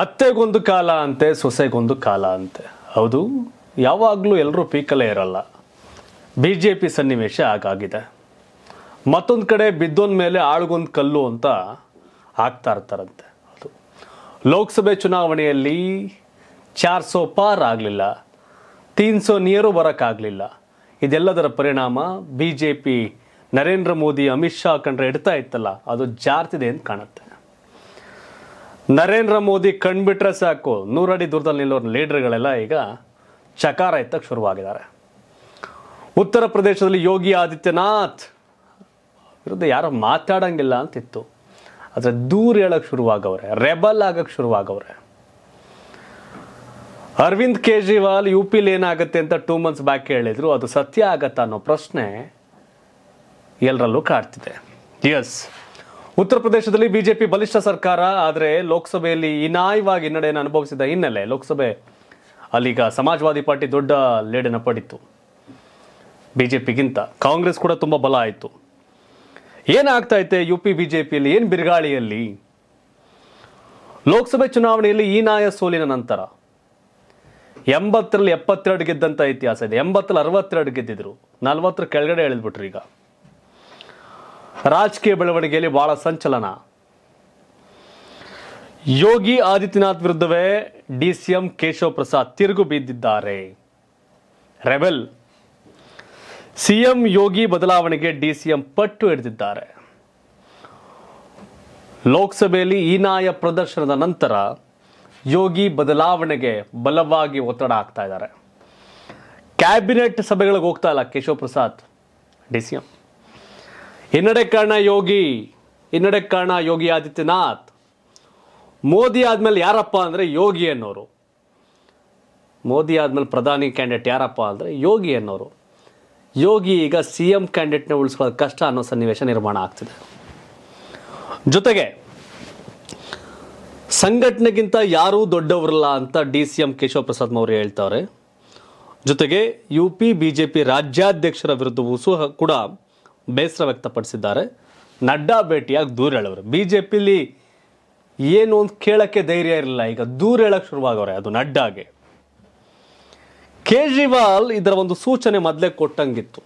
ಅತ್ತೆಗೊಂದು ಕಾಲ ಅಂತೆ ಸೊಸೆಗೊಂದು ಕಾಲ ಅಂತೆ ಹೌದು ಯಾವಾಗಲೂ ಎಲ್ಲರೂ ಪೀಕಲ್ಲೇ ಇರಲ್ಲ ಬಿ ಜೆ ಪಿ ಸನ್ನಿವೇಶ ಹಾಗಾಗಿದೆ ಮತ್ತೊಂದು ಕಡೆ ಬಿದ್ದೊಂದ ಮೇಲೆ ಆಳುಗೊಂದು ಕಲ್ಲು ಅಂತ ಆಗ್ತಾಯಿರ್ತಾರಂತೆ ಇರ್ತಾರಂತೆ ಅದು ಲೋಕಸಭೆ ಚುನಾವಣೆಯಲ್ಲಿ ಚಾರ್ ಸೋ ಪಾರ್ ಆಗಲಿಲ್ಲ ತೀನ್ ಸೋ ನಿಯರು ಬರೋಕ್ಕಾಗಲಿಲ್ಲ ಇದೆಲ್ಲದರ ಪರಿಣಾಮ B J P Narendra Modi Amit Shah ಕಂಡ್ರೆ ಇಡ್ತಾ ಇತ್ತಲ್ಲ ಅದು ಜಾರ್ತಿದೆ ಅಂತ ಕಾಣುತ್ತೆ ನರೇಂದ್ರ ಮೋದಿ ಕಣ್ಬಿಟ್ರೆ ಸಾಕು ನೂರಡಿ ದೂರದಲ್ಲಿ ನಿಲ್ಲೋರ್ ಲೀಡರ್ಗಳೆಲ್ಲ ಈಗ ಚಕಾರ ಎತ್ತಕ್ಕೆ ಶುರುವಾಗಿದ್ದಾರೆ ಉತ್ತರ ಪ್ರದೇಶದಲ್ಲಿ ಯೋಗಿ ಆದಿತ್ಯನಾಥ್ ವಿರುದ್ಧ ಯಾರು ಮಾತಾಡಂಗಿಲ್ಲ ಅಂತಿತ್ತು ಆದರೆ ದೂರ ಹೇಳಕ್ಕೆ ಶುರುವಾಗವ್ರೆ ರೆಬಲ್ ಆಗಕ್ಕೆ ಶುರುವಾಗವ್ರೆ ಅರವಿಂದ್ ಕೇಜ್ರಿವಾಲ್ ಯು ಪಿಲಿ ಏನಾಗುತ್ತೆ ಅಂತ ಟೂ ಮಂತ್ಸ್ ಬ್ಯಾಕ್ ಹೇಳಿದ್ರು ಅದು ಸತ್ಯ ಆಗತ್ತಾ ಅನ್ನೋ ಪ್ರಶ್ನೆ ಎಲ್ಲರಲ್ಲೂ ಕಾಡ್ತಿದೆ ಎಸ್ ಉತ್ತರ ಪ್ರದೇಶದಲ್ಲಿ ಬಿಜೆಪಿ ಬಲಿಷ್ಠ ಸರ್ಕಾರ ಆದರೆ ಲೋಕಸಭೆಯಲ್ಲಿ ಇನಾಯವಾಗಿ ಹಿನ್ನಡೆಯನ್ನು ಅನುಭವಿಸಿದ ಹಿನ್ನೆಲೆ ಲೋಕಸಭೆ ಅಲ್ಲಿಗ ಸಮಾಜವಾದಿ ಪಾರ್ಟಿ ದೊಡ್ಡ ಲೇಡನ ಪಡಿತು ಬಿಜೆಪಿಗಿಂತ ಕಾಂಗ್ರೆಸ್ ಕೂಡ ತುಂಬ ಬಲ ಆಯಿತು ಏನಾಗ್ತೈತೆ ಯು ಪಿ ಬಿಜೆಪಿಯಲ್ಲಿ ಏನು ಬಿರುಗಾಳಿಯಲ್ಲಿ ಲೋಕಸಭೆ ಚುನಾವಣೆಯಲ್ಲಿ ಈನಾಯ ಸೋಲಿನ ನಂತರ ಎಂಬತ್ತರಲ್ಲಿ ಎಪ್ಪತ್ತೆರಡು ಗೆದ್ದಂಥ ಇತಿಹಾಸ ಇದೆ ಎಂಬತ್ತರಲ್ಲಿ ಅರವತ್ತೆರಡು ಗೆದ್ದಿದ್ರು ನಲವತ್ತರ ಕೆಳಗಡೆ ಎಳೆದ್ಬಿಟ್ರು ಈಗ ರಾಜಕೀಯ ಬೆಳವಣಿಗೆಯಲ್ಲಿ ಬಹಳ ಸಂಚಲನ ಯೋಗಿ ಆದಿತ್ಯನಾಥ್ ವಿರುದ್ಧವೇ ಡಿ ಸಿ ಎಂ ಪ್ರಸಾದ್ ತಿರುಗು ಬಿದ್ದಿದ್ದಾರೆ ರೆಬೆಲ್ ಸಿಎಂ ಯೋಗಿ ಬದಲಾವಣೆಗೆ ಡಿ ಸಿಎಂ ಪಟ್ಟು ಹಿಡಿದಿದ್ದಾರೆ ಲೋಕಸಭೆಯಲ್ಲಿ ಹೀನಾಯ ಪ್ರದರ್ಶನದ ನಂತರ ಯೋಗಿ ಬದಲಾವಣೆಗೆ ಬಲವಾಗಿ ಒತ್ತಡ ಹಾಕ್ತಾ ಇದ್ದಾರೆ ಕ್ಯಾಬಿನೆಟ್ ಸಭೆಗಳಿಗೆ ಹೋಗ್ತಾ ಇಲ್ಲ Keshava Prasad D C M ಹಿನ್ನಡೆ ಕಾರಣ ಯೋಗಿ ಹಿನ್ನಡೆ ಕಾರಣ ಯೋಗಿ ಆದಿತ್ಯನಾಥ್ ಮೋದಿ ಆದಮೇಲೆ ಯಾರಪ್ಪ ಅಂದರೆ ಯೋಗಿ ಅನ್ನೋರು ಮೋದಿ ಆದಮೇಲೆ ಪ್ರಧಾನಿ ಕ್ಯಾಂಡಿಡೇಟ್ ಯಾರಪ್ಪ ಅಂದರೆ ಯೋಗಿ ಅನ್ನೋರು ಯೋಗಿ ಈಗ ಸಿ ಎಂ ಕ್ಯಾಂಡಿಡೇಟ್ನ ಉಳಿಸ್ಕೊಳ್ಳೋದು ಕಷ್ಟ ಅನ್ನೋ ಸನ್ನಿವೇಶ ನಿರ್ಮಾಣ ಆಗ್ತಿದೆ ಜೊತೆಗೆ ಸಂಘಟನೆಗಿಂತ ಯಾರೂ ದೊಡ್ಡವರಲ್ಲ ಅಂತ D C M Keshava Prasad ಅವರು ಹೇಳ್ತಾರೆ ಜೊತೆಗೆ U P B J P ರಾಜ್ಯಾಧ್ಯಕ್ಷರ ವಿರುದ್ಧವೂ ಸಹ ಕೂಡ ಬೇಸರ ವ್ಯಕ್ತಪಡಿಸಿದ್ದಾರೆ ನಡ್ಡಾ ಭೇಟಿಯಾಗಿ ದೂರ ಹೇಳೋರು ಬಿ ಜೆ ಪಿಲಿ ಏನು ಒಂದು ಕೇಳೋಕ್ಕೆ ಧೈರ್ಯ ಇರಲಿಲ್ಲ ಈಗ ದೂರ ಹೇಳಕ್ಕೆ ಶುರುವಾಗವ್ರೆ ಅದು ನಡ್ಡಾಗೆ ಕೇಜ್ರಿವಾಲ್ ಇದರ ಒಂದು ಸೂಚನೆ ಮೊದಲೇ ಕೊಟ್ಟಂಗಿತ್ತು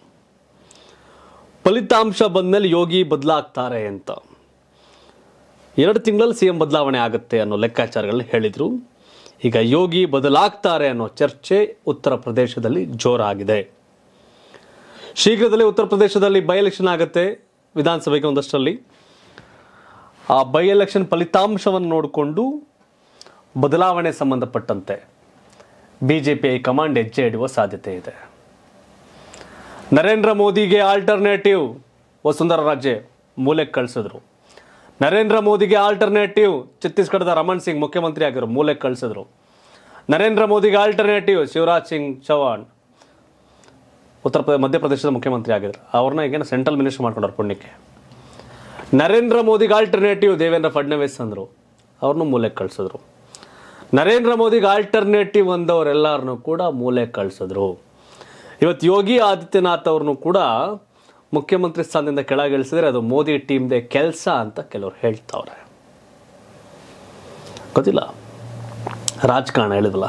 ಫಲಿತಾಂಶ ಬಂದಮೇಲೆ ಯೋಗಿ ಬದಲಾಗ್ತಾರೆ ಅಂತ ಎರಡು ತಿಂಗಳಲ್ಲಿ ಸಿ ಎಂ ಬದಲಾವಣೆ ಆಗುತ್ತೆ ಅನ್ನೋ ಲೆಕ್ಕಾಚಾರಗಳನ್ನ ಹೇಳಿದರು ಈಗ ಯೋಗಿ ಬದಲಾಗ್ತಾರೆ ಅನ್ನೋ ಚರ್ಚೆ ಉತ್ತರ ಪ್ರದೇಶದಲ್ಲಿ ಜೋರಾಗಿದೆ ಶೀಘ್ರದಲ್ಲೇ ಉತ್ತರ ಪ್ರದೇಶದಲ್ಲಿ ಬೈ ಎಲೆಕ್ಷನ್ ಆಗುತ್ತೆ ವಿಧಾನಸಭೆಗೆ ಒಂದಷ್ಟರಲ್ಲಿ ಆ ಬೈ ಎಲೆಕ್ಷನ್ ಫಲಿತಾಂಶವನ್ನು ನೋಡಿಕೊಂಡು ಬದಲಾವಣೆ ಸಂಬಂಧಪಟ್ಟಂತೆ ಬಿ ಜೆ ಪಿ ಕಮಾಂಡ್ ಹೆಜ್ಜೆ ಇಡುವ ಸಾಧ್ಯತೆ ಇದೆ ನರೇಂದ್ರ ಮೋದಿಗೆ ಆಲ್ಟರ್ನೇಟಿವ್ ವಸುಂಧರಾ ರಾಜೆ ಮೂಲೆಗೆ ಕಳಿಸಿದ್ರು ನರೇಂದ್ರ ಮೋದಿಗೆ ಆಲ್ಟರ್ನೇಟಿವ್ ಛತ್ತೀಸ್ಗಢದ ರಮಣ್ ಸಿಂಗ್ ಮುಖ್ಯಮಂತ್ರಿ ಆಗಿರೋ ಮೂಲೆಗೆ ಕಳಿಸಿದ್ರು ನರೇಂದ್ರ ಮೋದಿಗೆ ಆಲ್ಟರ್ನೇಟಿವ್ ಶಿವರಾಜ್ ಸಿಂಗ್ ಚೌಹಾಣ್ ಉತ್ತರ ಪ್ರದೇಶ ಮಧ್ಯಪ್ರದೇಶದ ಮುಖ್ಯಮಂತ್ರಿ ಆಗಿದ್ರು ಅವ್ರನ್ನ ಈಗೇನು ಸೆಂಟ್ರಲ್ ಮಿನಿಸ್ಟರ್ ಮಾಡ್ಕೊಂಡವ್ರು ಪುಣ್ಯಕ್ಕೆ ನರೇಂದ್ರ ಮೋದಿಗೆ ಆಲ್ಟರ್ನೇಟಿವ್ ದೇವೇಂದ್ರ ಫಡ್ನವೀಸ್ ಅಂದರು ಅವ್ರನ್ನೂ ಮೂಲೆ ಕಳಿಸಿದ್ರು ನರೇಂದ್ರ ಮೋದಿಗೆ ಆಲ್ಟರ್ನೇಟಿವ್ ಅಂದವರೆಲ್ಲರನ್ನೂ ಕೂಡ ಮೂಲೆ ಕಳಿಸಿದ್ರು ಇವತ್ತು ಯೋಗಿ ಆದಿತ್ಯನಾಥ್ ಅವ್ರನ್ನೂ ಕೂಡ ಮುಖ್ಯಮಂತ್ರಿ ಸ್ಥಾನದಿಂದ ಕೆಳಗಿಳಿಸಿದ್ರೆ ಅದು ಮೋದಿ ಟೀಮ್ದೆ ಕೆಲಸ ಅಂತ ಕೆಲವರು ಹೇಳ್ತಾವ್ರೆ ಗೊತ್ತಿಲ್ಲ ರಾಜಕಾರಣ ಹೇಳಿದಲ್ಲ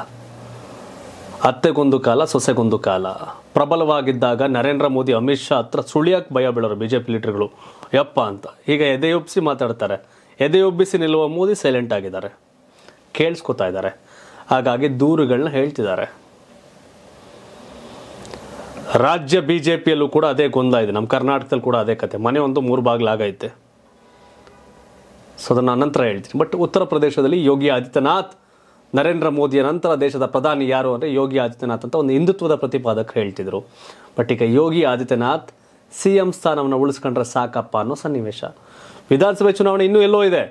ಅತ್ತೆಗೊಂದು ಕಾಲ ಸೊಸೆಗೊಂದು ಕಾಲ ಪ್ರಬಲವಾಗಿದ್ದಾಗ ನರೇಂದ್ರ ಮೋದಿ ಅಮಿತ್ ಶಾ ಹತ್ರ ಸುಳಿಯಕ್ಕೆ ಭಯ ಬೀಳೋರು ಬಿ ಜೆ ಪಿ ಯಪ್ಪ ಅಂತ ಈಗ ಎದೆಯೊಬ್ಬಿಸಿ ಮಾತಾಡ್ತಾರೆ ಎದೆಯೊಬ್ಬಿಸಿ ನಿಲ್ಲುವ ಮೋದಿ ಸೈಲೆಂಟ್ ಆಗಿದ್ದಾರೆ ಕೇಳಿಸ್ಕೊತಾ ಇದ್ದಾರೆ ಹಾಗಾಗಿ ದೂರುಗಳನ್ನ ಹೇಳ್ತಿದ್ದಾರೆ ರಾಜ್ಯ ಬಿ ಜೆ ಪಿಯಲ್ಲೂ ಕೂಡ ಅದೇ ಗೊಂದಲ ಇದೆ ನಮ್ಮ ಕರ್ನಾಟಕದಲ್ಲಿ ಕೂಡ ಅದೇ ಕತೆ ಮನೆ ಒಂದು ಮೂರು ಬಾಗಿಲಾಗೈತೆ ಸೊ ಅದನ್ನು ಅನಂತರ ಹೇಳ್ತೀನಿ ಬಟ್ ಉತ್ತರ ಪ್ರದೇಶದಲ್ಲಿ ಯೋಗಿ ಆದಿತ್ಯನಾಥ್ ನರೇಂದ್ರ ಮೋದಿಯ ನಂತರ ದೇಶದ ಪ್ರಧಾನಿ ಯಾರು ಅಂದರೆ ಯೋಗಿ ಆದಿತ್ಯನಾಥ್ ಅಂತ ಒಂದು ಹಿಂದುತ್ವದ ಪ್ರತಿಪಾದಕ ಹೇಳ್ತಿದ್ರು ಬಟ್ ಈಗ ಯೋಗಿ ಆದಿತ್ಯನಾಥ್ ಸಿ ಎಂ ಸ್ಥಾನವನ್ನು ಉಳಿಸ್ಕೊಂಡ್ರೆ ಸಾಕಪ್ಪ ಅನ್ನೋ ಸನ್ನಿವೇಶ ವಿಧಾನಸಭೆ ಚುನಾವಣೆ ಇನ್ನೂ ಎಲ್ಲೋ ಇದೆ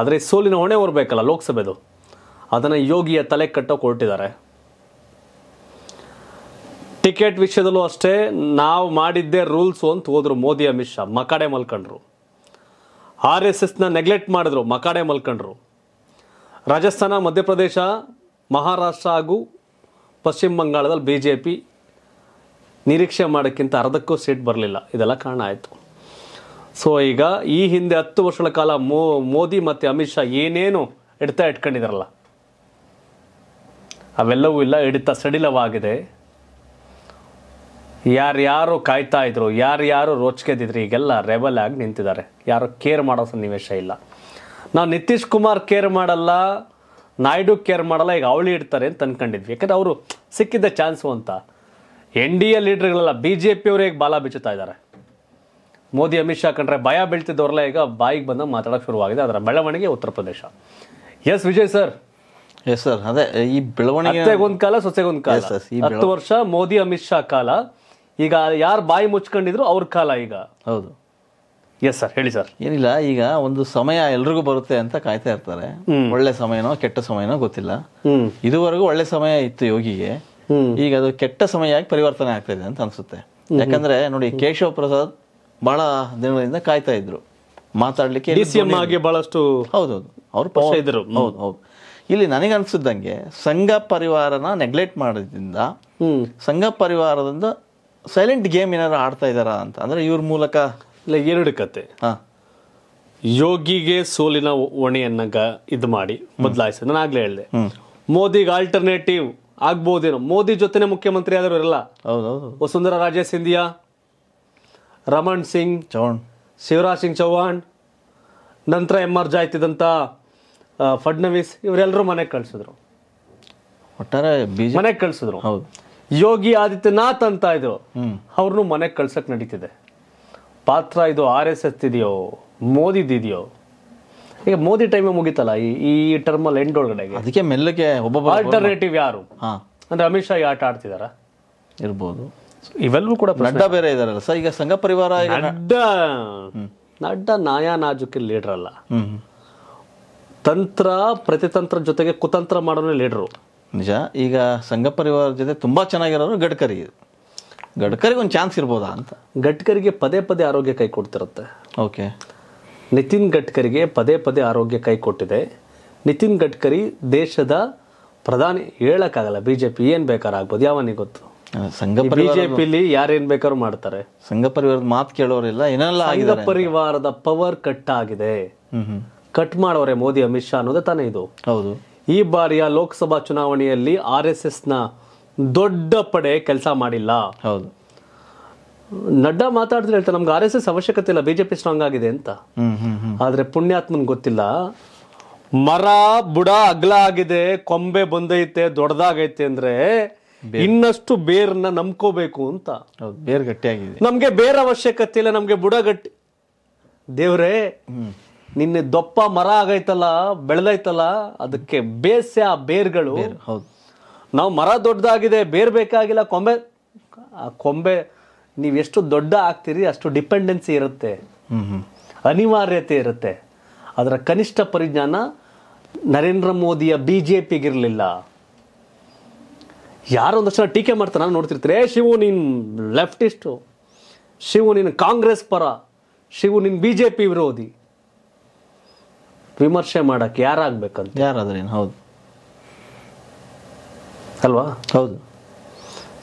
ಆದರೆ ಸೋಲಿನ ಹೊಣೆ ಹೊರಬೇಕಲ್ಲ ಲೋಕಸಭೆದು ಅದನ್ನು ಯೋಗಿಯ ತಲೆ ಕಟ್ಟೋ ಕೊಟ್ಟಿದ್ದಾರೆ ಟಿಕೆಟ್ ವಿಷಯದಲ್ಲೂ ಅಷ್ಟೇ ನಾವು ಮಾಡಿದ್ದೇ ರೂಲ್ಸು ಅಂತ ಹೋದರು ಮೋದಿ ಅಮಿತ್ ಶಾ ಮಕಾಡೆ ಮಲ್ಕೊಂಡ್ರು ಆರ್ ಎಸ್ ಎಸ್ನ ನೆಗ್ಲೆಕ್ಟ್ ಮಾಡಿದ್ರು ಮಕಾಡೆ ಮಲ್ಕೊಂಡ್ರು ರಾಜಸ್ಥಾನ ಮಧ್ಯಪ್ರದೇಶ ಮಹಾರಾಷ್ಟ್ರ ಹಾಗೂ ಪಶ್ಚಿಮ ಬಂಗಾಳದಲ್ಲಿ ಬಿ ಜೆ ಪಿ ನಿರೀಕ್ಷೆ ಮಾಡೋಕ್ಕಿಂತ ಅರ್ಧಕ್ಕೂ ಸೀಟ್ ಬರಲಿಲ್ಲ ಇದೆಲ್ಲ ಕಾರಣ ಆಯಿತು ಸೊ ಈಗ ಈ ಹಿಂದೆ ಹತ್ತು ವರ್ಷಗಳ ಕಾಲ ಮೋ ಮೋದಿ ಮತ್ತು ಅಮಿತ್ ಶಾ ಏನೇನು ಹಿಡ್ತಾ ಇಟ್ಕೊಂಡಿದ್ರಲ್ಲ ಅವೆಲ್ಲವೂ ಇಲ್ಲ ಹಿಡಿತ ಸಡಿಲವಾಗಿದೆ ಯಾರ್ಯಾರು ಕಾಯ್ತಾ ಇದ್ರು ಯಾರ್ಯಾರು ರೋಚ್ಕೆದಿದ್ರು ಈಗೆಲ್ಲ ರೆಬಲ್ ಆಗಿ ನಿಂತಿದ್ದಾರೆ ಯಾರು ಕೇರ್ ಮಾಡೋ ಸನ್ನಿವೇಶ ಇಲ್ಲ ನಾವು ನಿತೀಶ್ ಕುಮಾರ್ ಕೇರ್ ಮಾಡಲ್ಲ ನಾಯ್ಡು ಕೇರ್ ಮಾಡಲ್ಲ ಈಗ ಅವಳಿ ಇಡ್ತಾರೆ ಅಂತ ಅನ್ಕೊಂಡಿದ್ವಿ ಯಾಕಂದ್ರೆ ಅವರು ಸಿಕ್ಕಿದ್ದ ಚಾನ್ಸು ಅಂತ ಎನ್ ಡಿ ಎ ಲೀಡ್ರ್ಗಳೆಲ್ಲ ಬಿ ಜೆ ಬಾಲ ಬಿಚ್ಚುತ್ತಾ ಇದ್ದಾರೆ ಮೋದಿ ಅಮಿತ್ ಶಾ ಕಂಡ್ರೆ ಭಯ ಬೀಳ್ತಿದ್ದವ್ರಲ್ಲ ಈಗ ಬಾಯಿಗೆ ಬಂದ ಮಾತಾಡಕ್ ಶುರುವಾಗಿದೆ ಅದರ ಬೆಳವಣಿಗೆ Uttar Pradesh S Vijay sir S sir ಅದೇ ಈ ಬೆಳವಣಿಗೆ ಒಂದು ಕಾಲ ಸೊಸೆಗೊಂದು ಕಾಲ ಹತ್ತು ವರ್ಷ ಮೋದಿ ಅಮಿತ್ ಶಾ ಕಾಲ ಈಗ ಯಾರು ಬಾಯಿ ಮುಚ್ಕೊಂಡಿದ್ರು ಅವ್ರ ಕಾಲ ಈಗ ಹೌದು ಎಸ್ ಸರ್ ಹೇಳಿ ಸರ್ ಏನಿಲ್ಲ ಈಗ ಒಂದು ಸಮಯ ಎಲ್ರಿಗೂ ಬರುತ್ತೆ ಅಂತ ಕಾಯ್ತಾ ಇರ್ತಾರೆ ಒಳ್ಳೆ ಸಮಯನೋ ಕೆಟ್ಟ ಸಮಯನೋ ಗೊತ್ತಿಲ್ಲ ಇದುವರೆಗೂ ಒಳ್ಳೆ ಸಮಯ ಇತ್ತು ಯೋಗಿಗೆ ಈಗ ಅದು ಕೆಟ್ಟ ಆಗಿ ಪರಿವರ್ತನೆ ಆಗ್ತಾ ಇದೆ ಅಂತ ಅನ್ಸುತ್ತೆ ಯಾಕಂದ್ರೆ ನೋಡಿ ಕೇಶವ ಪ್ರಸಾದ್ ಬಹಳ ದಿನಗಳಿಂದ ಕಾಯ್ತಾ ಇದ್ರು ಮಾತಾಡ್ಲಿಕ್ಕೆ ಬಹಳಷ್ಟು ಹೌದೌದು ಅವ್ರು ಪಕ್ಷ ಇದ್ರು ಹೌದು ಹೌದು ಇಲ್ಲಿ ನನಗೆ ಅನ್ಸಿದ್ದಂಗೆ ಸಂಘ ಪರಿವಾರನ ನೆಗ್ಲೆಕ್ಟ್ ಮಾಡೋದ್ರಿಂದ ಸಂಘ ಪರಿವಾರದಿಂದ ಸೈಲೆಂಟ್ ಗೇಮ್ ಏನಾದ್ರು ಆಡ್ತಾ ಇದಾರ ಅಂತ ಅಂದ್ರೆ ಇವ್ರ ಮೂಲಕ ಇಲ್ಲ ಎರಡು ಕತೆ ಯೋಗಿಗೆ ಸೋಲಿನ ಒಣೆಯನ್ನ ಇದು ಮಾಡಿ ಬದಲಾಯಿಸಿ ನಾನು ಆಗ್ಲೇ ಹೇಳಿದೆ ಮೋದಿಗೆ ಆಲ್ಟರ್ನೇಟಿವ್ ಆಗ್ಬಹುದೇನೋ ಮೋದಿ ಜೊತೆನೆ ಮುಖ್ಯಮಂತ್ರಿ ಆದರು ಇರಲ್ಲ ವಸುಂಧರಾ ರಾಜೇ ಸಿಂಧಿಯಾ ರಮಣ್ ಸಿಂಗ್ ಚೌಹಾಣ್ ಶಿವರಾಜ್ ಸಿಂಗ್ ಚೌಹಾಣ್ ನಂತರ ಎಂ ಆರ್ ಜಾಯ್ತಿದಂತ ಫಡ್ನವೀಸ್ ಇವರೆಲ್ಲರೂ ಮನೆಗೆ ಕಳ್ಸಿದ್ರು ಒಟ್ಟಾರೆ ಕಳ್ಸಿದ್ರು ಕಳಿಸಿದ್ರು ಯೋಗಿ ಆದಿತ್ಯನಾಥ್ ಅಂತ ಇದ್ರು ಅವ್ರನ್ನೂ ಮನೆಗೆ ಕಳ್ಸಕ್ ನಡೀತಿದೆ ಪಾತ್ರ ಇದು ಆರ್ ಎಸ್ ಎಸ್ ಇದೆಯೋ ಇದೆಯೋ ಈಗ ಮೋದಿ ಟೈಮ್ ಮುಗಿತಲ್ಲ ಈ ಈ ಅಲ್ಲಿ ಎಂಡ್ ಒಳಗಡೆಗೆ ಅದಕ್ಕೆ ಮೆಲ್ಲಗೆ ಒಬ್ಬೊಬ್ಬ ಆಲ್ಟರ್ನೇಟಿವ್ ಯಾರು ಅಂದ್ರೆ ಅಮಿತ್ ಶಾ ಆಟ ಆಡ್ತಿದಾರ ಇರ್ಬೋದು ಇವೆಲ್ಲೂ ಕೂಡ ನಡ್ಡ ಬೇರೆ ಇದಾರಲ್ಲ ಸರ್ ಈಗ ಸಂಘ ಪರಿವಾರ ನಡ್ಡ ನಡ್ಡಾ ನಾಯಾ ನಾಜುಕಿ ಲೀಡರ್ ಅಲ್ಲ ತಂತ್ರ ಪ್ರತಿತಂತ್ರ ಜೊತೆಗೆ ಕುತಂತ್ರ ಮಾಡೋನೇ ಲೀಡರು ನಿಜ ಈಗ ಸಂಘ ಪರಿವಾರ ಜೊತೆ ತುಂಬಾ ಚೆನ್ನಾಗಿರೋರು ಗಡ್ಕರಿ ಗಡ್ಕರಿಗೆ ಒಂದು ಚಾನ್ಸ್ ಇರ್ಬೋದಾ ಅಂತ ಗಡ್ಕರಿಗೆ ಪದೇ ಪದೇ ಆರೋಗ್ಯ ಕೈ ಕೊಡ್ತಿರುತ್ತೆ ಓಕೆ ನಿತಿನ್ ಗಡ್ಕರಿಗೆ ಪದೇ ಪದೇ ಆರೋಗ್ಯ ಕೈ ಕೊಟ್ಟಿದೆ ನಿತಿನ್ ಗಡ್ಕರಿ ದೇಶದ ಪ್ರಧಾನಿ ಹೇಳಕ್ಕಾಗಲ್ಲ ಬಿ ಜೆ ಪಿ ಏನು ಬೇಕಾದ್ರೂ ಆಗ್ಬೋದು ಯಾವನಿಗೆ ಗೊತ್ತು ಸಂಘ ಬಿಜೆಪಿಲಿ ಯಾರೇನ್ ಬೇಕಾದ್ರು ಮಾಡ್ತಾರೆ ಸಂಘ ಪರಿವಾರದ ಮಾತು ಕೇಳೋರಿಲ್ಲ ಏನಲ್ಲ ಸಂಘ ಪರಿವಾರದ ಪವರ್ ಕಟ್ ಆಗಿದೆ ಕಟ್ ಮಾಡೋರೆ ಮೋದಿ ಅಮಿತ್ ಶಾ ಅನ್ನೋದೇ ತಾನೇ ಇದು ಹೌದು ಈ ಬಾರಿಯ ಲೋಕಸಭಾ ಚುನಾವಣೆಯಲ್ಲಿ ಆರ್ ಎಸ್ ಎಸ್ನ ದೊಡ್ಡ ಪಡೆ ಕೆಲಸ ಮಾಡಿಲ್ಲ ಹೌದು ನಡ್ಡಾ ಮಾತಾಡಿದ್ರೆ ಹೇಳ್ತಾರೆ ನಮ್ಗೆ ಆರ್ ಎಸ್ ಎಸ್ ಅವಶ್ಯಕತೆ ಇಲ್ಲ ಬಿಜೆಪಿ ಸ್ಟ್ರಾಂಗ್ ಆಗಿದೆ ಅಂತ ಆದ್ರೆ ಪುಣ್ಯಾತ್ಮನ್ ಗೊತ್ತಿಲ್ಲ ಮರ ಬುಡ ಅಗ್ಲ ಆಗಿದೆ ಕೊಂಬೆ ಬಂದೈತೆ ದೊಡ್ಡದಾಗೈತೆ ಅಂದ್ರೆ ಇನ್ನಷ್ಟು ಬೇರ್ನ ನಂಬ್ಕೋಬೇಕು ಅಂತ ಬೇರ್ ಗಟ್ಟಿಯಾಗಿದೆ ನಮ್ಗೆ ಬೇರ್ ಅವಶ್ಯಕತೆ ಇಲ್ಲ ನಮ್ಗೆ ಬುಡ ಗಟ್ಟಿ ದೇವ್ರೆ ನಿನ್ನೆ ದೊಪ್ಪ ಮರ ಆಗೈತಲ್ಲ ಬೆಳೆದೈತಲ್ಲ ಅದಕ್ಕೆ ಬೇಸೆ ಆ ಬೇರ್ಗಳು ಹೌದು ನಾವು ಮರ ದೊಡ್ಡದಾಗಿದೆ ಬೇರೆ ಬೇಕಾಗಿಲ್ಲ ಕೊಂಬೆ ಆ ಕೊಂಬೆ ನೀವು ಎಷ್ಟು ದೊಡ್ಡ ಆಗ್ತೀರಿ ಅಷ್ಟು ಡಿಪೆಂಡೆನ್ಸಿ ಇರುತ್ತೆ ಅನಿವಾರ್ಯತೆ ಇರುತ್ತೆ ಅದರ ಕನಿಷ್ಠ ಪರಿಜ್ಞಾನ ನರೇಂದ್ರ ಮೋದಿಯ ಬಿ ಜೆ ಪಿಗಿರಲಿಲ್ಲ ಯಾರೋ ಒಂದಷ್ಟು ಟೀಕೆ ಮಾಡ್ತಾರೆ ನಾನು ನೋಡ್ತಿರ್ತೀರಿ ಏ ಶಿವು ನೀನು ಲೆಫ್ಟಿಸ್ಟು ಶಿವು ನೀನು ಕಾಂಗ್ರೆಸ್ ಪರ ಶಿವು ನೀನು ಬಿ ಜೆ ಪಿ ವಿರೋಧಿ ವಿಮರ್ಶೆ ಮಾಡೋಕ್ಕೆ ಯಾರಾಗಬೇಕಂತ ಯಾರಾದ್ರೇನು ಹೌದು ಅಲ್ವಾ ಹೌದು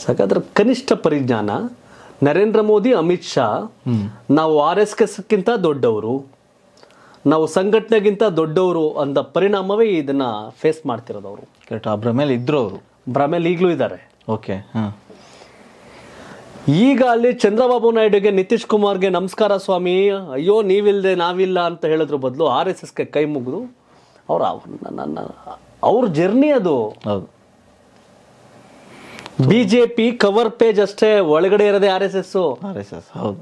ಸಾಕಾದ್ರೆ ಕನಿಷ್ಠ ಪರಿಜ್ಞಾನ ನರೇಂದ್ರ ಮೋದಿ ಅಮಿತ್ ಶಾ ನಾವು ಆರ್ ಎಸ್ ಕೆಸ್ಗಿಂತ ದೊಡ್ಡವರು ನಾವು ಸಂಘಟನೆಗಿಂತ ದೊಡ್ಡವರು ಅಂದ ಪರಿಣಾಮವೇ ಇದನ್ನ ಫೇಸ್ ಮಾಡ್ತಿರೋದು ಅವರು ಇದ್ರು ಅವರು ಬ್ರಮೇಲ್ ಈಗಲೂ ಇದ್ದಾರೆ ಓಕೆ ಈಗ ಅಲ್ಲಿ ಚಂದ್ರಬಾಬು ನಾಯ್ಡುಗೆ ನಿತೀಶ್ ಕುಮಾರ್ಗೆ ನಮಸ್ಕಾರ ಸ್ವಾಮಿ ಅಯ್ಯೋ ನೀವಿಲ್ಲದೆ ನಾವಿಲ್ಲ ಅಂತ ಹೇಳೋದ್ರ ಬದಲು ಆರ್ ಎಸ್ ಎಸ್ಗೆ ಕೈ ಮುಗಿದು ಅವ್ರ ಅವ್ರ ಜರ್ನಿ ಅದು ಹೌದು ಬಿಜೆಪಿ ಕವರ್ ಪೇಜ್ ಅಷ್ಟೇ ಒಳಗಡೆ ಇರೋದೇ R S S R S S ಹೌದು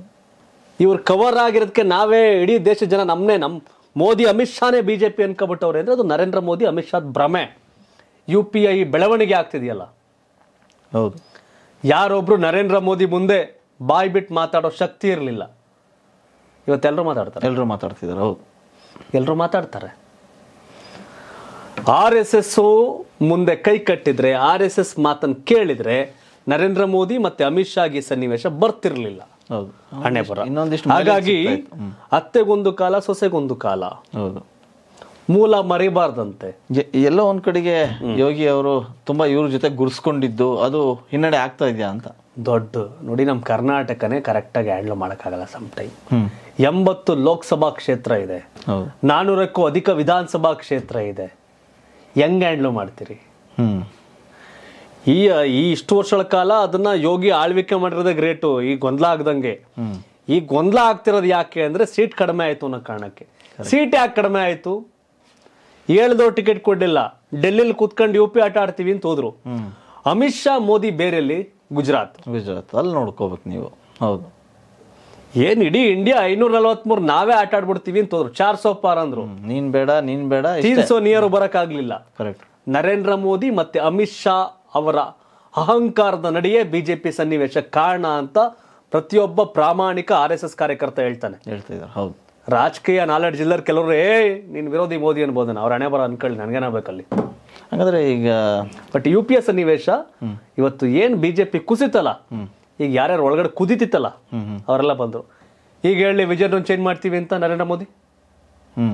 ಇವ್ರು ಕವರ್ ಆಗಿರೋದಕ್ಕೆ ನಾವೇ ಇಡೀ ದೇಶದ ಜನ ನಮ್ಮನ್ನೇ ನಮ್ಮ ಮೋದಿ ಅಮಿತ್ ಶಾನೇ ಬಿಜೆಪಿ ಜೆ ಪಿ ಅನ್ಕೊಬಿಟ್ಟವ್ರೆ ಅದು ನರೇಂದ್ರ ಮೋದಿ ಅಮಿತ್ ಶಾ ಭ್ರಮೆ ಯು ಪಿ ಐ ಬೆಳವಣಿಗೆ ಆಗ್ತಿದೆಯಲ್ಲ ಹೌದು ಯಾರೊಬ್ರು ನರೇಂದ್ರ ಮೋದಿ ಮುಂದೆ ಬಾಯ್ ಬಿಟ್ಟು ಮಾತಾಡೋ ಶಕ್ತಿ ಇರಲಿಲ್ಲ ಇವತ್ತೆಲ್ಲರೂ ಮಾತಾಡ್ತಾರೆ ಎಲ್ಲರೂ ಮಾತಾಡ್ತಿದ್ದಾರೆ ಹೌದು ಎಲ್ಲರೂ ಮಾತಾಡ್ತಾರೆ ಆರ್ ಎಸ್ ಎಸ್ ಮುಂದೆ ಕೈ ಕಟ್ಟಿದ್ರೆ ಆರ್ ಎಸ್ ಎಸ್ ಮಾತನ್ನು ಕೇಳಿದ್ರೆ ನರೇಂದ್ರ ಮೋದಿ ಮತ್ತೆ ಅಮಿತ್ ಶಾಗೆ ಸನ್ನಿವೇಶ ಬರ್ತಿರ್ಲಿಲ್ಲ ಇನ್ನೊಂದಿಷ್ಟು ಹಾಗಾಗಿ ಅತ್ತೆಗೊಂದು ಕಾಲ ಸೊಸೆಗೊಂದು ಕಾಲ ಹೌದು ಮೂಲ ಮರಿಬಾರ್ದಂತೆ ಎಲ್ಲೋ ಒಂದ್ ಕಡೆಗೆ ಯೋಗಿ ಅವರು ತುಂಬಾ ಇವ್ರ ಜೊತೆ ಗುರ್ಸ್ಕೊಂಡಿದ್ದು ಅದು ಹಿನ್ನಡೆ ಆಗ್ತಾ ಇದೆಯಾ ಅಂತ ದೊಡ್ಡ ನೋಡಿ ನಮ್ಮ ಕರ್ನಾಟಕನೇ ಕರೆಕ್ಟಾಗಿ ಹ್ಯಾಂಡಲ್ ಸಮ್ ಟೈಮ್ ಎಂಬತ್ತು ಲೋಕಸಭಾ ಕ್ಷೇತ್ರ ಇದೆ ನಾನೂರಕ್ಕೂ ಅಧಿಕ ವಿಧಾನಸಭಾ ಕ್ಷೇತ್ರ ಇದೆ ಹೆಂಗ್ ಹ್ಯಾಂಡ್ಲು ಮಾಡ್ತೀರಿ ಈ ಈ ಇಷ್ಟು ವರ್ಷಗಳ ಕಾಲ ಅದನ್ನ ಯೋಗಿ ಆಳ್ವಿಕೆ ಮಾಡಿರೋದೇ ಗ್ರೇಟು ಈ ಗೊಂದಲ ಆಗ್ದಂಗೆ ಈ ಗೊಂದಲ ಆಗ್ತಿರೋದು ಯಾಕೆ ಅಂದರೆ ಸೀಟ್ ಕಡಿಮೆ ಆಯಿತು ಅನ್ನೋ ಕಾರಣಕ್ಕೆ ಸೀಟ್ ಯಾಕೆ ಕಡಿಮೆ ಆಯಿತು ಹೇಳ್ದೋ ಟಿಕೆಟ್ ಕೊಡಲಿಲ್ಲ ಡೆಲ್ಲಿಲಿ ಕೂತ್ಕೊಂಡು ಯು ಪಿ ಆಟ ಆಡ್ತೀವಿ ಅಂತ ಹೋದ್ರು ಅಮಿತ್ ಶಾ ಮೋದಿ ಬೇರೆಲ್ಲಿ ಗುಜರಾತ್ ಗುಜರಾತ್ ಅಲ್ಲಿ ನೋಡ್ಕೋಬೇಕು ನೀವು ಹೌದು ಏನ್ ಇಡೀ ಇಂಡಿಯಾ ಐನೂರ ನಲ್ವತ್ಮೂರು ನಾವೇ ಆಟ ಆಡ್ಬಿಡ್ತೀವಿ ಅಂತ ಹೋದ್ರು ಚಾರ್ ಸೋ ಅಂದ್ರು ನೀನ್ ಬೇಡ ನೀನ್ ಬೇಡ ತೀನ್ so near correct Narendra Modi ಮತ್ತೆ ಅಮಿತ್ ಶಾ ಅವರ ಅಹಂಕಾರದ ನಡೆಯೇ ಬಿಜೆಪಿ ಸನ್ನಿವೇಶ ಕಾರಣ ಅಂತ ಪ್ರತಿಯೊಬ್ಬ ಪ್ರಾಮಾಣಿಕ ಆರ್ ಎಸ್ ಎಸ್ ಕಾರ್ಯಕರ್ತ ಹೇಳ್ತಾನೆ ಹೌದು ರಾಜಕೀಯ ನಾಲೆಡ್ಜ್ ಜಿಲ್ಲರ್ ಕೆಲವರು ಏ ನೀನ್ ವಿರೋಧಿ ಮೋದಿ ಅನ್ಬೋದನ ಅವ್ರ ಹಣೆ ಬರ ಅನ್ಕೊಳ್ಳಿ ಬೇಕಲ್ಲಿ ಹಾಗಾದ್ರೆ ಈಗ ಬಟ್ ಯು ಪಿ ಎ ಸನ್ನಿವೇಶ ಇವತ್ತು ಏನು ಬಿಜೆಪಿ ಕುಸಿತಲ್ಲ ಈಗ ಯಾರ್ಯಾರು ಒಳಗಡೆ ಕುದಿತಿತ್ತಲ್ಲ ಅವರೆಲ್ಲ ಬಂದರು ಈಗ ಹೇಳಿ ವಿಜಯನ ಚೇಂಜ್ ಮಾಡ್ತೀವಿ ಅಂತ ನರೇಂದ್ರ ಮೋದಿ ಹ್ಞೂ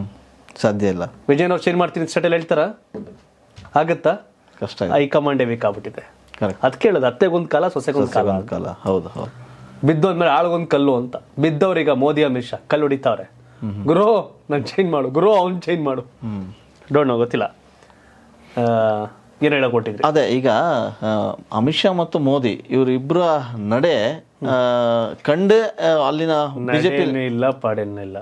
ಸಾಧ್ಯ ಇಲ್ಲ ವಿಜಯನ್ ಅವ್ರು ಚೇಂಜ್ ಮಾಡ್ತೀನಿ ಅಂತ ಸೆಟಲ್ ಹೇಳ್ತಾರ ಆಗುತ್ತಾ ಕಷ್ಟ ಹೈಕಮಾಂಡೇ ಬೇಕಾಗ್ಬಿಟ್ಟಿದೆ ಅದಕ್ಕೆ ಹೇಳೋದು ಅತ್ತೆಗೊಂದು ಕಾಲ ಸೊಸೆಗೊಂದು ಕಾಲ ಕಾಲ ಹೌದು ಹೌದು ಅಂದ್ಮೇಲೆ ಆಳ್ಗೊಂದು ಕಲ್ಲು ಅಂತ ಬಿದ್ದವ್ರೀಗ ಮೋದಿ ಅಮಿತ್ ಶಾ ಕಲ್ಲು ಹೊಡಿತಾವ್ರೆ ಗುರು ನಾನು ಚೇಂಜ್ ಮಾಡು ಗುರು ಅವ್ನು ಚೇಂಜ್ ಮಾಡು ಡೋಂಟ್ ನೋ ಗೊತ್ತಿಲ್ಲ ಹೇಳ ಹೇಳಕೊಟ್ಟಿದ್ರಿ ಅದೇ ಈಗ ಅಮಿತ್ ಶಾ ಮತ್ತು ಮೋದಿ ಇವರಿಬ್ಬರ ನಡೆ ಕಂಡ ಅಲ್ಲಿನ ಬಿಜೆಪಿ ಇಲ್ಲ ಪಾಡೇನಿಲ್ಲ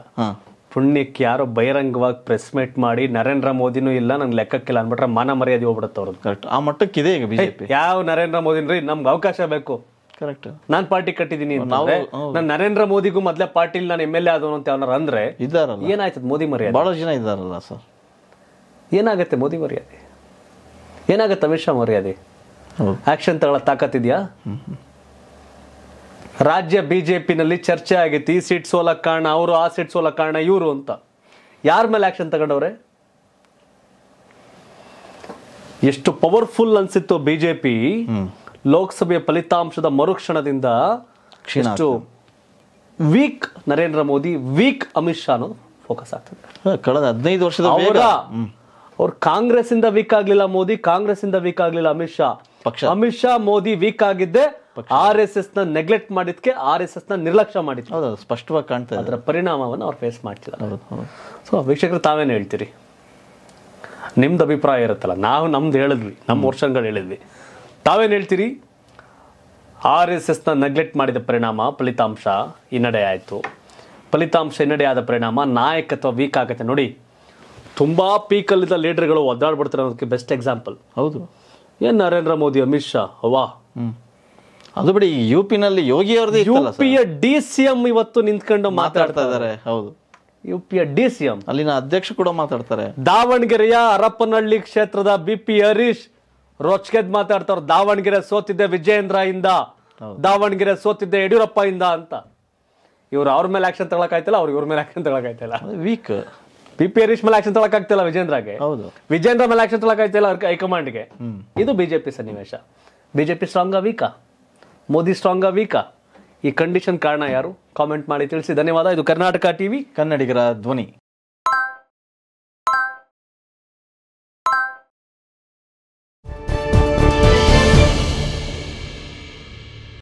ಪುಣ್ಯಕ್ಕೆ ಯಾರೋ ಬಹಿರಂಗವಾಗಿ ಪ್ರೆಸ್ ಮೀಟ್ ಮಾಡಿ ನರೇಂದ್ರ ಮೋದಿನೂ ಇಲ್ಲ ನನ್ ಲೆಕ್ಕಕ್ಕಿಲ್ಲ ಅನ್ಬಿಟ್ರೆ ಮನ ಮರ್ಯಾದೆ ಹೋಗ್ಬಿಡುತ್ತೆ ಅವ್ರದ್ದು ಕರೆಕ್ಟ್ ಆ ಇದೆ ಈಗ ಬಿಜೆಪಿ ಯಾವ ನರೇಂದ್ರ ರೀ ನಮ್ಗೆ ಅವಕಾಶ ಬೇಕು ಕರೆಕ್ಟ್ ನಾನ್ ಪಾರ್ಟಿ ಕಟ್ಟಿದೀನಿ ನಾನು ನರೇಂದ್ರ ಮೋದಿಗೂ ಮೊದ್ಲೇ ಪಾರ್ಟಿಲಿ ನಾನು ಎಮ್ ಎಲ್ ಎ ಆದವನು ಅಂತ ಅಂದ್ರೆ ಏನಾಯ್ತದ ಮೋದಿ ಮರ್ಯಾದೆ ಬಹಳ ಜನ ಇದ್ದಾರಲ್ಲ ಸರ್ ಏನಾಗತ್ತೆ ಮೋದಿ ಮರ್ಯಾದೆ ಏನಾಗುತ್ತೆ ಶಾ ಮರ್ಯಾದೆ ಆಕ್ಷನ್ ತಾಕತ್ ತಾಕತ್ತಿದೆಯಾ ರಾಜ್ಯ ಬಿಜೆಪಿ ನಲ್ಲಿ ಚರ್ಚೆ ಆಗಿತ್ತು ಈ ಸೀಟ್ ಸೋಲಕ್ಕೆ ಕಾರಣ ಅವರು ಆ ಸೀಟ್ ಸೋಲಕ್ಕೆ ಕಾರಣ ಇವರು ಅಂತ ಯಾರ ಮೇಲೆ ಆಕ್ಷನ್ ತಗೊಂಡವ್ರೆ ಎಷ್ಟು ಪವರ್ಫುಲ್ ಅನ್ಸಿತ್ತು ಬಿ ಜೆ ಪಿ ಲೋಕಸಭೆಯ ಫಲಿತಾಂಶದ ಮರುಕ್ಷಣದಿಂದ ಎಷ್ಟು weak Narendra Modi weak Amit Shah focus ಆಗ್ತದೆ ಕಳೆದ ಹದಿನೈದು ವರ್ಷದ ಅವ್ರು ಕಾಂಗ್ರೆಸ್ ಇಂದ ವೀಕ್ ಆಗ್ಲಿಲ್ಲ ಮೋದಿ ಕಾಂಗ್ರೆಸ್ ಇಂದ ವೀಕ್ ಆಗ್ಲಿಲ್ಲ ಅಮಿತ್ ಶಾ ಪಕ್ಷ ಅಮಿತ್ ಶಾ ಮೋದಿ ವೀಕ್ ಆಗಿದ್ದೆ ಆರ್ ಎಸ್ ಎಸ್ ನ ನೆಗ್ಲೆಕ್ಟ್ ಮಾಡಿದ್ಕೆ ಆರ್ ಎಸ್ ಎಸ್ ನ ನಿರ್ಲಕ್ಷ್ಯ ಮಾಡಿದ್ರು ಹೌದು ಸ್ಪಷ್ಟವಾಗಿ ಕಾಣ್ತದೆ ಅದರ ಪರಿಣಾಮವನ್ನು ಅವ್ರು ಫೇಸ್ ಮಾಡ್ತಿದ್ದಾರೆ ಸೊ ವೀಕ್ಷಕರು ತಾವೇನು ಹೇಳ್ತೀರಿ ನಿಮ್ದು ಅಭಿಪ್ರಾಯ ಇರುತ್ತಲ್ಲ ನಾವು ನಮ್ದು ಹೇಳಿದ್ವಿ ನಮ್ಮ ವರ್ಷಗಳು ಹೇಳಿದ್ವಿ ತಾವೇನು ಹೇಳ್ತೀರಿ ಆರ್ ಎಸ್ ಎಸ್ನ ನೆಗ್ಲೆಕ್ಟ್ ಮಾಡಿದ ಪರಿಣಾಮ ಫಲಿತಾಂಶ ಹಿನ್ನಡೆ ಆಯಿತು ಫಲಿತಾಂಶ ಹಿನ್ನಡೆ ಆದ ಪರಿಣಾಮ ನಾಯಕತ್ವ ವೀಕ್ ಆಗುತ್ತೆ ನೋಡಿ ತುಂಬಾ ಪೀಕಲ್ಲಿದ್ದ ಲೀಡರ್ಗಳು ಒದ್ದಾಡ್ಬಿಡ್ತಾರೆ ಅನ್ನೋದಕ್ಕೆ ಬೆಸ್ಟ್ ಎಕ್ಸಾಂಪಲ್ ಹೌದು ಏನ್ ನರೇಂದ್ರ ಮೋದಿ ಅಮಿತ್ ಶಾ ವಾ ಅದು ಬಿಡಿ ಯು ಪಿನಲ್ಲಿ ಯೋಗಿ ಅವ್ರದ್ದು ಯು ಪಿಯ ಡಿ ಸಿ ಎಂ ಇವತ್ತು ನಿಂತ್ಕೊಂಡು ಮಾತಾಡ್ತಾ ಇದ್ದಾರೆ ಹೌದು ಯು ಪಿಯ ಡಿ ಸಿ ಎಂ ಅಲ್ಲಿನ ಅಧ್ಯಕ್ಷ ಕೂಡ ಮಾತಾಡ್ತಾರೆ ದಾವಣಗೆರೆಯ ಹರಪನಹಳ್ಳಿ ಕ್ಷೇತ್ರದ ಬಿ ಪಿ ಹರೀಶ್ ರೋಚ್ಕೆದ್ ಮಾತಾಡ್ತಾರ ದಾವಣಗೆರೆ ಸೋತಿದ್ದೆ ವಿಜಯೇಂದ್ರ ಇಂದ ದಾವಣಗೆರೆ ಸೋತಿದ್ದೆ ಯಡಿಯೂರಪ್ಪ ಇಂದ ಅಂತ ಇವ್ರು ಅವ್ರ ಮೇಲೆ ಆಕ್ಷನ್ ಆಯ್ತಲ್ಲ ಅವ್ರಿಗೆ ಇವ್ರ ಮೇಲೆ ಆಕ್ಷನ್ ಆಯ್ತಲ್ಲ ವೀಕ್ ಪಿ ಪಿ ಹರೀಶ್ ಮೇಲೆ ಆಕ್ಷನ್ ತೊಳಕಾಗ್ತಿಲ್ಲ ವಿಜೇಂದ್ರಗೆ ಹೌದು ವಿಜೇಂದ್ರ ಮೇಲೆ ಆಕ್ಷನ್ ಆಗ್ತಿಲ್ಲ ಅವ್ರ ಗೆ ಇದು ಬಿಜೆಪಿ ಸನ್ನಿವೇಶ ಬಿಜೆಪಿ ಸ್ಟ್ರಾಂಗ್ ವೀಕಾ ಮೋದಿ ಸ್ಟ್ರಾಂಗ್ ಆ ವೀಕಾ ಈ ಕಂಡೀಷನ್ ಕಾರಣ ಯಾರು ಕಾಮೆಂಟ್ ಮಾಡಿ ತಿಳಿಸಿ ಧನ್ಯವಾದ ಇದು ಕರ್ನಾಟಕ ಟಿವಿ ಕನ್ನಡಿಗರ ಧ್ವನಿ